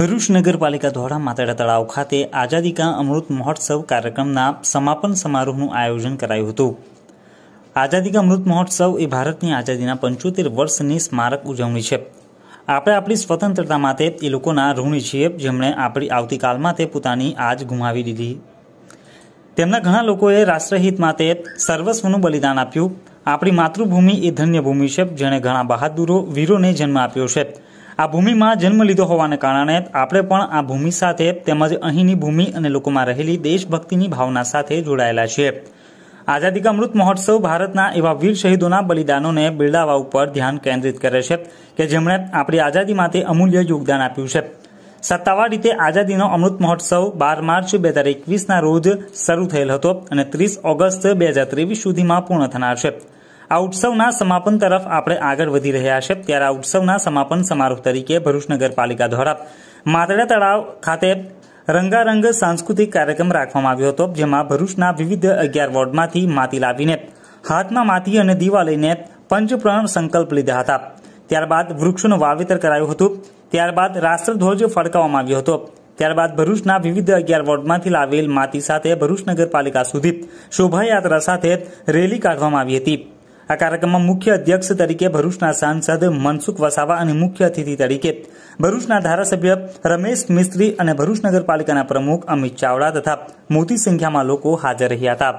ભરૂચ નગરપાલિકા દ્વારા માતાડા તળાવ ખાતે આઝાદી કા અમૃત મહોત્સવ કાર્યક્રમના સમાપન સમારોહનું આયોજન કરાયું હતું આઝાદી કા અમૃત મહોત્સવ એ ભારતની આઝાદીના પંચોતેર વર્ષની સ્મારક ઉજવણી છે આપણે આપણી સ્વતંત્રતા માટે એ લોકોના ઋણી છીએ જેમણે આપણી આવતીકાલ માટે પોતાની આજ ગુમાવી દીધી તેમના ઘણા લોકોએ રાષ્ટ્રહિત માટે સર્વસ્વનું બલિદાન આપ્યું આપણી માતૃભૂમિ એ ધન્યભૂમિ છે જેણે ઘણા બહાદુરો વીરોને જન્મ આપ્યો છે આ ભૂમિમાં જન્મ લીધો હોવાને કારણે આપણે પણ આ ભૂમિ સાથે તેમજ અહીંની ભૂમિ અને લોકોમાં રહેલી દેશભક્તિની ભાવના સાથે જોડાયેલા છે આઝાદી કા અમૃત મહોત્સવ ભારતના એવા વીર શહીદોના બલિદાનોને બિરદાવવા ઉપર ધ્યાન કેન્દ્રિત કરે છે કે જેમણે આપણી આઝાદી માટે અમૂલ્ય યોગદાન આપ્યું છે સત્તાવાર રીતે આઝાદીનો અમૃત મહોત્સવ બાર માર્ચ બે હજાર એકવીસના રોજ શરૂ થયેલ હતો અને ત્રીસ ઓગસ્ટ બે હજાર ત્રેવીસ સુધીમાં પૂર્ણ થનાર છે આ ઉત્સવના સમાપન તરફ આપણે આગળ વધી રહ્યા છે ત્યારે આ ઉત્સવના સમાપન સમારોહ તરીકે ભરૂચ નગરપાલિકા દ્વારા માતળા તળાવ ખાતે રંગારંગ સાંસ્કૃતિક કાર્યક્રમ રાખવામાં આવ્યો હતો જેમાં ભરૂચના વિવિધ અગિયાર વોર્ડમાંથી માતી લાવીને હાથમાં માતી અને દીવા લઈને પંચપ્રણ સંકલ્પ લીધા હતા ત્યારબાદ વૃક્ષોનું વાવેતર કરાયું હતું ત્યારબાદ રાષ્ટ્રધ્વજ ફડકાવવામાં આવ્યો હતો ત્યારબાદ ભરૂચના વિવિધ અગિયાર વોર્ડમાંથી લાવેલ માતી સાથે ભરૂચ નગરપાલિકા સુધી શોભાયાત્રા સાથે રેલી કાઢવામાં આવી હતી આ કાર્યક્રમમાં મુખ્ય અધ્યક્ષ તરીકે ભરૂચના સાંસદ મનસુખ વસાવા અને મુખ્ય અતિથિ તરીકે ભરૂચના ધારાસભ્ય રમેશ મિસ્ત્રી અને ભરૂચ નગરપાલિકાના પ્રમુખ અમિત ચાવડા તથા મોટી સંખ્યામાં લોકો હાજર રહ્યા હતા